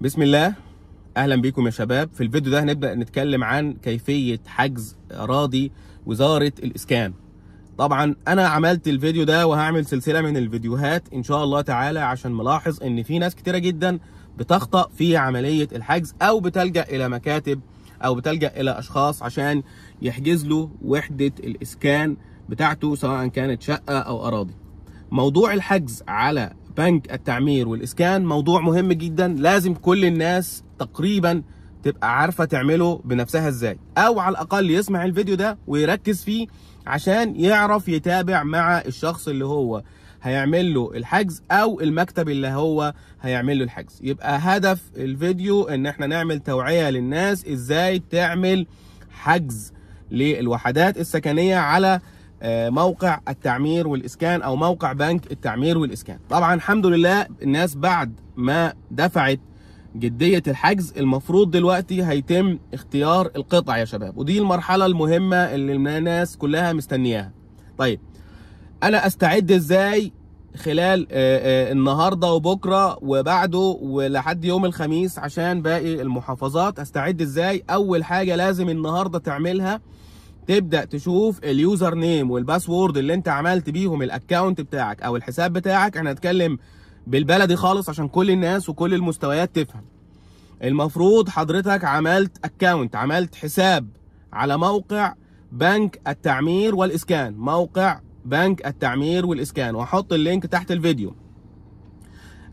بسم الله اهلا بيكم يا شباب في الفيديو ده هنبدا نتكلم عن كيفيه حجز اراضي وزاره الاسكان طبعا انا عملت الفيديو ده وهعمل سلسله من الفيديوهات ان شاء الله تعالى عشان ملاحظ ان في ناس كتيره جدا بتخطأ في عمليه الحجز او بتلجا الى مكاتب او بتلجا الى اشخاص عشان يحجز له وحده الاسكان بتاعته سواء كانت شقه او اراضي موضوع الحجز على بنك التعمير والإسكان موضوع مهم جدا لازم كل الناس تقريبا تبقى عارفة تعمله بنفسها ازاي او على الاقل يسمع الفيديو ده ويركز فيه عشان يعرف يتابع مع الشخص اللي هو هيعمل له الحجز او المكتب اللي هو هيعمل له الحجز يبقى هدف الفيديو ان احنا نعمل توعية للناس ازاي تعمل حجز للوحدات السكنية على آه، موقع التعمير والإسكان أو موقع بنك التعمير والإسكان طبعا الحمد لله الناس بعد ما دفعت جدية الحجز المفروض دلوقتي هيتم اختيار القطع يا شباب ودي المرحلة المهمة اللي الناس كلها مستنياها طيب أنا أستعد إزاي خلال آه، آه، النهارده وبكره وبعده ولحد يوم الخميس عشان باقي المحافظات استعد ازاي اول حاجه لازم النهارده تعملها تبدا تشوف اليوزر نيم والباسورد اللي انت عملت بيهم الاكونت بتاعك او الحساب بتاعك انا هتكلم بالبلدي خالص عشان كل الناس وكل المستويات تفهم المفروض حضرتك عملت اكونت عملت حساب على موقع بنك التعمير والاسكان موقع بنك التعمير والاسكان وهحط اللينك تحت الفيديو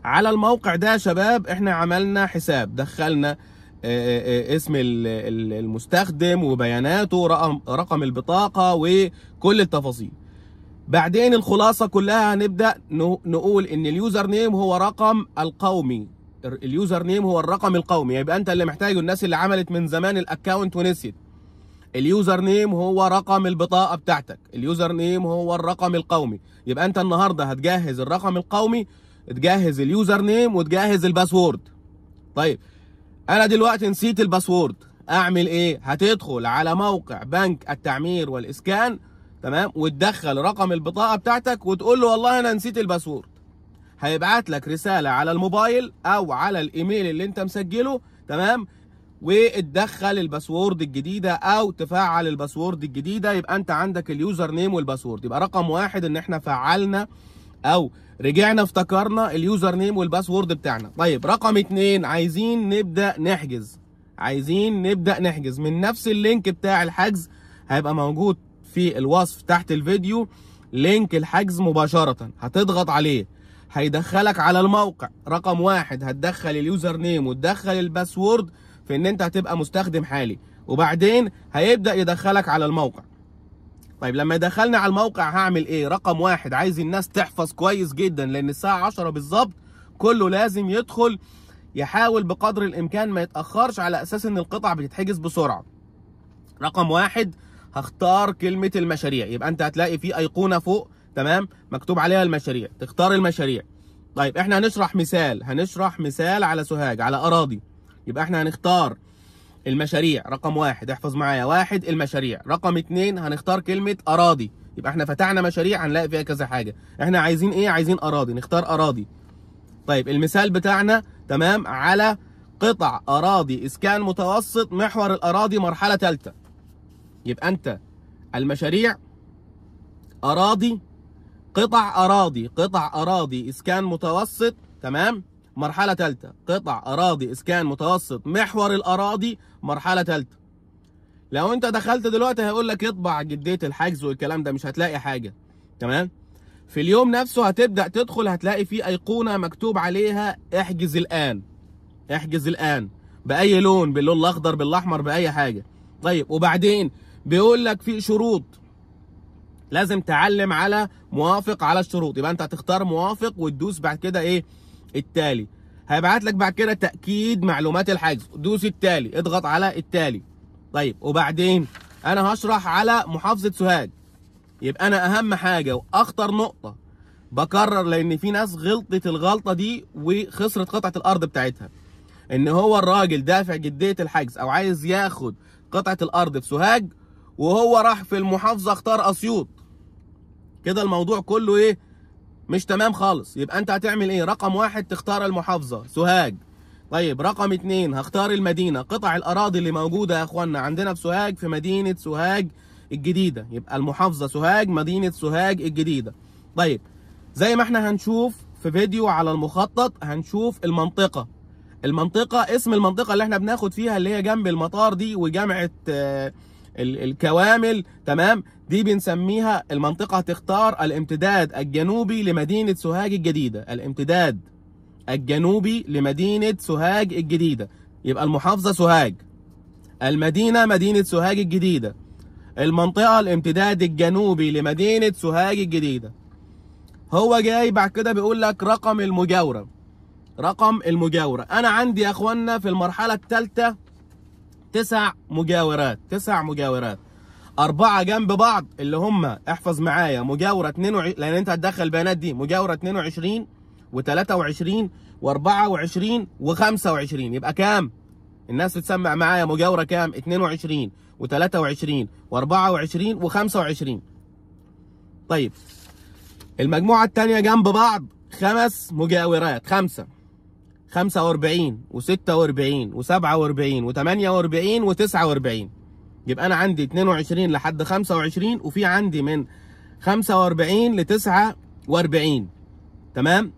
على الموقع ده يا شباب احنا عملنا حساب دخلنا آه، آه، آه، اسم المستخدم وبياناته رقم رقم البطاقه وكل التفاصيل بعدين الخلاصه كلها هنبدا نقول ان اليوزر نيم هو رقم القومي اليوزر نيم هو الرقم القومي يبقى انت اللي محتاجه الناس اللي عملت من زمان الاكونت ونسيت اليوزر نيم هو رقم البطاقه بتاعتك اليوزر نيم هو الرقم القومي يبقى انت النهارده هتجهز الرقم القومي تجهز اليوزر نيم وتجهز الباسورد طيب انا دلوقتي نسيت الباسورد اعمل ايه هتدخل على موقع بنك التعمير والاسكان تمام وتدخل رقم البطاقه بتاعتك وتقول له والله انا نسيت الباسورد هيبعت لك رساله على الموبايل او على الايميل اللي انت مسجله تمام وتدخل الباسورد الجديده او تفعل الباسورد الجديده يبقى انت عندك اليوزر نيم والباسورد يبقى رقم واحد ان احنا فعلنا او رجعنا افتكرنا اليوزر نيم والباسورد بتاعنا طيب رقم اتنين عايزين نبدا نحجز عايزين نبدا نحجز من نفس اللينك بتاع الحجز هيبقى موجود في الوصف تحت الفيديو لينك الحجز مباشره هتضغط عليه هيدخلك على الموقع رقم واحد هتدخل اليوزر نيم وتدخل الباسورد في ان انت هتبقى مستخدم حالي وبعدين هيبدا يدخلك على الموقع طيب لما دخلنا على الموقع هعمل ايه رقم واحد عايز الناس تحفظ كويس جدا لان الساعه 10 بالظبط كله لازم يدخل يحاول بقدر الامكان ما يتاخرش على اساس ان القطع بتتحجز بسرعه رقم واحد هختار كلمه المشاريع يبقى انت هتلاقي في ايقونه فوق تمام مكتوب عليها المشاريع تختار المشاريع طيب احنا هنشرح مثال هنشرح مثال على سوهاج على اراضي يبقى احنا هنختار المشاريع رقم واحد احفظ معايا واحد المشاريع رقم اتنين هنختار كلمة أراضي يبقى احنا فتحنا مشاريع هنلاقي فيها كذا حاجة احنا عايزين ايه عايزين أراضي نختار أراضي طيب المثال بتاعنا تمام على قطع أراضي إسكان متوسط محور الأراضي مرحلة تالتة يبقى أنت المشاريع أراضي قطع أراضي قطع أراضي إسكان متوسط تمام مرحلة ثالثة قطع أراضي إسكان متوسط محور الأراضي مرحلة ثالثة لو أنت دخلت دلوقتي هيقول لك اطبع جدية الحجز والكلام ده مش هتلاقي حاجة تمام في اليوم نفسه هتبدأ تدخل هتلاقي فيه أيقونة مكتوب عليها احجز الآن احجز الآن بأي لون باللون الأخضر بالأحمر بأي حاجة طيب وبعدين بيقول لك في شروط لازم تعلم على موافق على الشروط يبقى انت هتختار موافق وتدوس بعد كده ايه التالي هيبعت لك بعد كده تاكيد معلومات الحجز دوس التالي اضغط على التالي طيب وبعدين انا هشرح على محافظه سوهاج يبقى انا اهم حاجه واخطر نقطه بكرر لان في ناس غلطت الغلطه دي وخسرت قطعه الارض بتاعتها ان هو الراجل دافع جديه الحجز او عايز ياخد قطعه الارض في سوهاج وهو راح في المحافظه اختار اسيوط كده الموضوع كله ايه مش تمام خالص يبقى انت هتعمل ايه رقم واحد تختار المحافظه سوهاج طيب رقم اتنين هختار المدينه قطع الاراضي اللي موجوده يا اخوانا عندنا في سوهاج في مدينه سوهاج الجديده يبقى المحافظه سوهاج مدينه سوهاج الجديده طيب زي ما احنا هنشوف في فيديو على المخطط هنشوف المنطقه المنطقه اسم المنطقه اللي احنا بناخد فيها اللي هي جنب المطار دي وجامعه آه الكوامل تمام دي بنسميها المنطقة هتختار الامتداد الجنوبي لمدينة سوهاج الجديدة الامتداد الجنوبي لمدينة سوهاج الجديدة يبقى المحافظة سوهاج المدينة مدينة سوهاج الجديدة المنطقة الامتداد الجنوبي لمدينة سوهاج الجديدة هو جاي بعد كده بيقول لك رقم المجاورة رقم المجاورة أنا عندي يا أخوانا في المرحلة الثالثة تسع مجاورات تسع مجاورات أربعة جنب بعض اللي هم احفظ معايا مجاورة 22 لأن أنت هتدخل البيانات دي مجاورة 22 و23 و24 و25 يبقى كام؟ الناس بتسمع معايا مجاورة كام؟ 22 و23 و24 و25 طيب المجموعة التانية جنب بعض خمس مجاورات خمسة 45 و46 و47 و48 و49 يبقى انا عندي 22 لحد 25 وفي عندي من 45 ل 49 تمام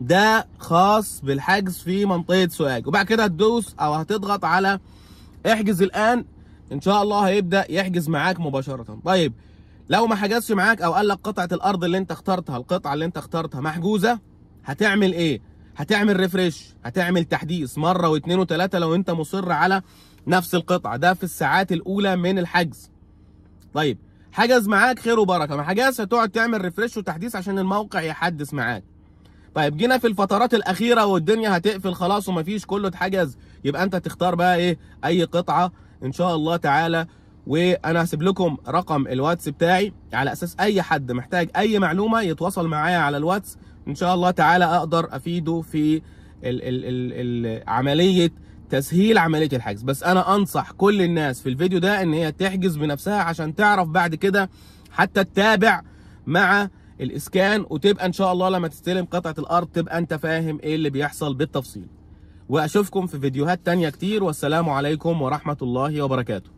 ده خاص بالحجز في منطقه سوهاج وبعد كده هتدوس او هتضغط على احجز الان ان شاء الله هيبدا يحجز معاك مباشره طيب لو ما حجزش معاك او قال لك قطعه الارض اللي انت اخترتها القطعه اللي انت اخترتها محجوزه هتعمل ايه هتعمل ريفريش هتعمل تحديث مره واثنين وثلاثه لو انت مصر على نفس القطعه ده في الساعات الاولى من الحجز طيب حجز معاك خير وبركه ما حجز هتقعد تعمل ريفريش وتحديث عشان الموقع يحدث معاك طيب جينا في الفترات الاخيره والدنيا هتقفل خلاص ومفيش كله اتحجز يبقى انت تختار بقى ايه اي قطعه ان شاء الله تعالى وانا هسيب لكم رقم الواتس بتاعي على اساس اي حد محتاج اي معلومه يتواصل معايا على الواتس ان شاء الله تعالى اقدر افيده في ال ال ال الـ عمليه تسهيل عمليه الحجز بس انا انصح كل الناس في الفيديو ده ان هي تحجز بنفسها عشان تعرف بعد كده حتى تتابع مع الاسكان وتبقى ان شاء الله لما تستلم قطعه الارض تبقى انت فاهم ايه اللي بيحصل بالتفصيل واشوفكم في فيديوهات تانية كتير والسلام عليكم ورحمه الله وبركاته